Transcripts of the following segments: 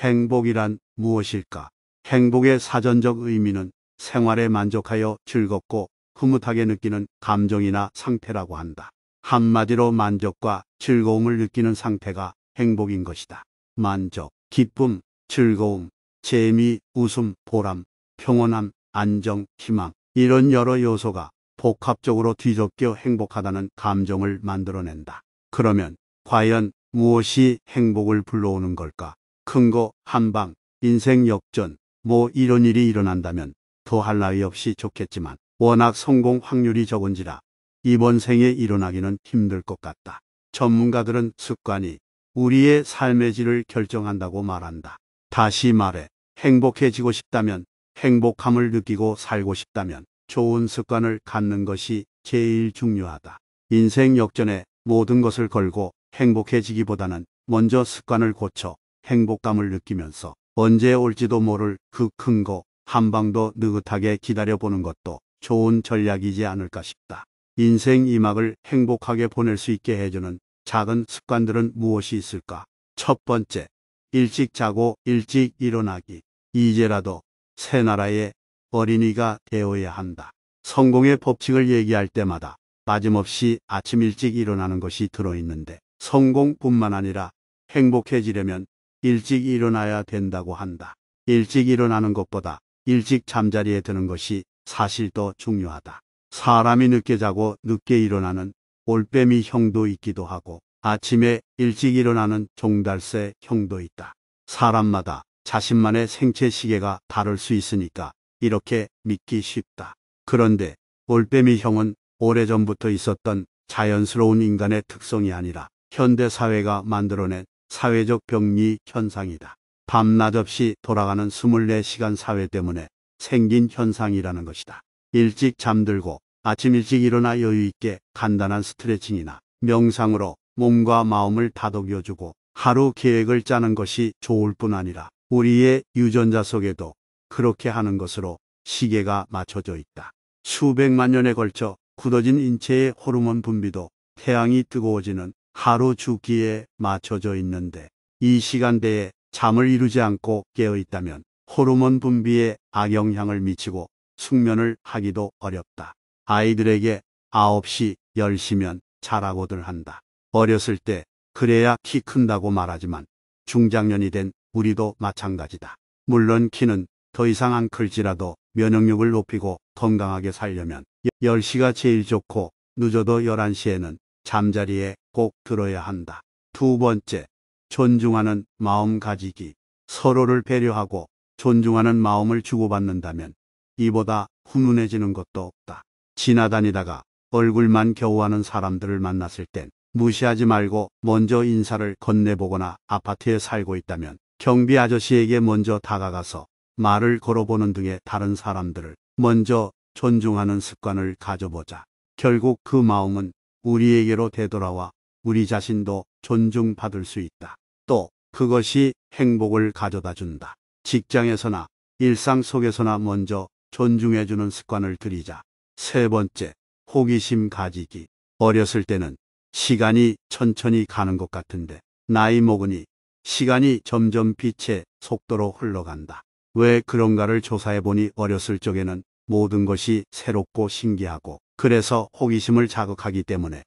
행복이란 무엇일까? 행복의 사전적 의미는 생활에 만족하여 즐겁고 흐뭇하게 느끼는 감정이나 상태라고 한다. 한마디로 만족과 즐거움을 느끼는 상태가 행복인 것이다. 만족, 기쁨, 즐거움, 재미, 웃음, 보람, 평온함, 안정, 희망 이런 여러 요소가 복합적으로 뒤섞여 행복하다는 감정을 만들어낸다. 그러면 과연 무엇이 행복을 불러오는 걸까? 큰거 한방, 인생 역전, 뭐 이런 일이 일어난다면 더할 나위 없이 좋겠지만 워낙 성공 확률이 적은지라 이번 생에 일어나기는 힘들 것 같다. 전문가들은 습관이 우리의 삶의 질을 결정한다고 말한다. 다시 말해 행복해지고 싶다면 행복함을 느끼고 살고 싶다면 좋은 습관을 갖는 것이 제일 중요하다. 인생 역전에 모든 것을 걸고 행복해지기보다는 먼저 습관을 고쳐 행복감을 느끼면서 언제 올지도 모를 그 큰 거 한방도 느긋하게 기다려보는 것도 좋은 전략이지 않을까 싶다. 인생 이막을 행복하게 보낼 수 있게 해주는 작은 습관들은 무엇이 있을까? 첫 번째, 일찍 자고 일찍 일어나기. 이제라도 새 나라의 어린이가 되어야 한다. 성공의 법칙을 얘기할 때마다 빠짐없이 아침 일찍 일어나는 것이 들어있는데 성공뿐만 아니라 행복해지려면 일찍 일어나야 된다고 한다. 일찍 일어나는 것보다 일찍 잠자리에 드는 것이 사실 더 중요하다. 사람이 늦게 자고 늦게 일어나는 올빼미 형도 있기도 하고 아침에 일찍 일어나는 종달새 형도 있다. 사람마다 자신만의 생체 시계가 다를 수 있으니까 이렇게 믿기 쉽다. 그런데 올빼미 형은 오래전부터 있었던 자연스러운 인간의 특성이 아니라 현대사회가 만들어낸 사회적 병리 현상이다. 밤낮 없이 돌아가는 24시간 사회 때문에 생긴 현상이라는 것이다. 일찍 잠들고 아침 일찍 일어나 여유 있게 간단한 스트레칭이나 명상으로 몸과 마음을 다독여주고 하루 계획을 짜는 것이 좋을 뿐 아니라 우리의 유전자 속에도 그렇게 하는 것으로 시계가 맞춰져 있다. 수백만 년에 걸쳐 굳어진 인체의 호르몬 분비도 태양이 뜨거워지는 하루 주기에 맞춰져 있는데 이 시간대에 잠을 이루지 않고 깨어 있다면 호르몬 분비에 악영향을 미치고 숙면을 하기도 어렵다. 아이들에게 9시, 10시면 자라고들 한다. 어렸을 때 그래야 키 큰다고 말하지만 중장년이 된 우리도 마찬가지다. 물론 키는 더 이상 안 클지라도 면역력을 높이고 건강하게 살려면 10시가 제일 좋고 늦어도 11시에는 잠자리에 꼭 들어야 한다. 두 번째, 존중하는 마음 가지기. 서로를 배려하고 존중하는 마음을 주고받는다면 이보다 훈훈해지는 것도 없다. 지나다니다가 얼굴만 겨우 하는 사람들을 만났을 땐 무시하지 말고 먼저 인사를 건네보거나 아파트에 살고 있다면 경비 아저씨에게 먼저 다가가서 말을 걸어보는 등의 다른 사람들을 먼저 존중하는 습관을 가져보자. 결국 그 마음은 우리에게로 되돌아와 우리 자신도 존중받을 수 있다. 또 그것이 행복을 가져다 준다. 직장에서나 일상 속에서나 먼저 존중해주는 습관을 들이자. 세 번째, 호기심 가지기. 어렸을 때는 시간이 천천히 가는 것 같은데 나이 먹으니 시간이 점점 빛의 속도로 흘러간다. 왜 그런가를 조사해보니 어렸을 적에는 모든 것이 새롭고 신기하고 그래서 호기심을 자극하기 때문에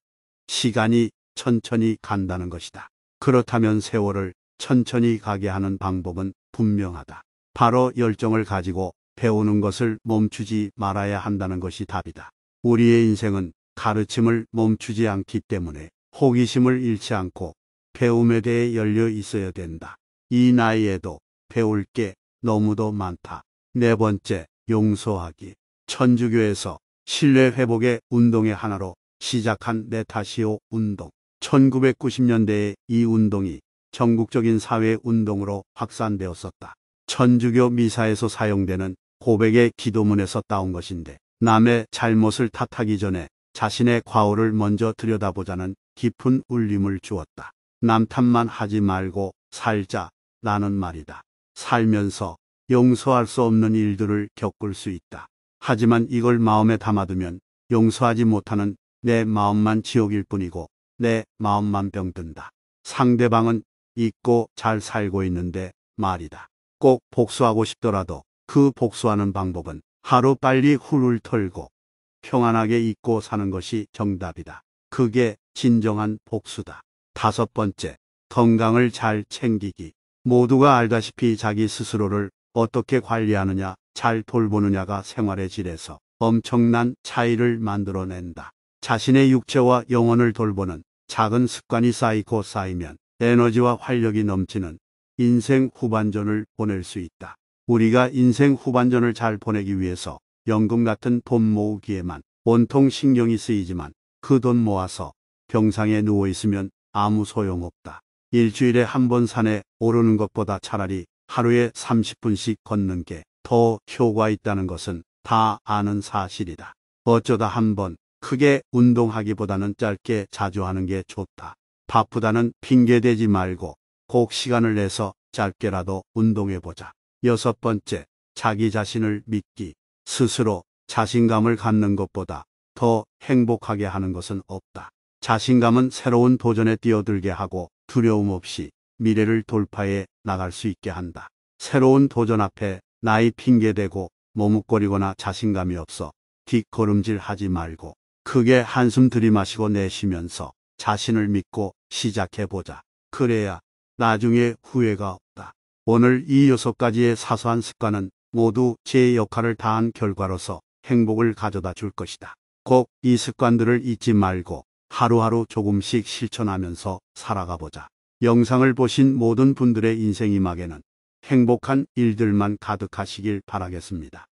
시간이 천천히 간다는 것이다. 그렇다면 세월을 천천히 가게 하는 방법은 분명하다. 바로 열정을 가지고 배우는 것을 멈추지 말아야 한다는 것이 답이다. 우리의 인생은 가르침을 멈추지 않기 때문에 호기심을 잃지 않고 배움에 대해 열려 있어야 된다. 이 나이에도 배울 게 너무도 많다. 네 번째, 용서하기. 천주교에서 신뢰 회복의 운동의 하나로 시작한 네타시오 운동. 1990년대에 이 운동이 전국적인 사회 운동으로 확산되었었다. 천주교 미사에서 사용되는 고백의 기도문에서 따온 것인데 남의 잘못을 탓하기 전에 자신의 과오를 먼저 들여다보자는 깊은 울림을 주었다. 남탓만 하지 말고 살자 라는 말이다. 살면서 용서할 수 없는 일들을 겪을 수 있다. 하지만 이걸 마음에 담아두면 용서하지 못하는 내 마음만 지옥일 뿐이고 내 마음만 병든다. 상대방은 잊고 잘 살고 있는데 말이다. 꼭 복수하고 싶더라도 그 복수하는 방법은 하루 빨리 훌훌 털고 평안하게 잊고 사는 것이 정답이다. 그게 진정한 복수다. 다섯 번째, 건강을 잘 챙기기. 모두가 알다시피 자기 스스로를 어떻게 관리하느냐, 잘 돌보느냐가 생활의 질에서 엄청난 차이를 만들어낸다. 자신의 육체와 영혼을 돌보는 작은 습관이 쌓이고 쌓이면 에너지와 활력이 넘치는 인생 후반전을 보낼 수 있다. 우리가 인생 후반전을 잘 보내기 위해서 연금 같은 돈 모으기에만 온통 신경이 쓰이지만 그 돈 모아서 병상에 누워 있으면 아무 소용없다. 일주일에 한 번 산에 오르는 것보다 차라리 하루에 30분씩 걷는 게 더 효과 있다는 것은 다 아는 사실이다. 어쩌다 한번 크게 운동하기보다는 짧게 자주 하는 게 좋다. 바쁘다는 핑계대지 말고 꼭 시간을 내서 짧게라도 운동해보자. 여섯 번째, 자기 자신을 믿기. 스스로 자신감을 갖는 것보다 더 행복하게 하는 것은 없다. 자신감은 새로운 도전에 뛰어들게 하고 두려움 없이 미래를 돌파해 나갈 수 있게 한다. 새로운 도전 앞에 나이 핑계대고 머뭇거리거나 자신감이 없어 뒷걸음질하지 말고 크게 한숨 들이마시고 내쉬면서 자신을 믿고 시작해보자. 그래야 나중에 후회가 없다. 오늘 이 여섯 가지의 사소한 습관은 모두 제 역할을 다한 결과로서 행복을 가져다 줄 것이다. 꼭 이 습관들을 잊지 말고 하루하루 조금씩 실천하면서 살아가보자. 영상을 보신 모든 분들의 인생이막에는 행복한 일들만 가득하시길 바라겠습니다.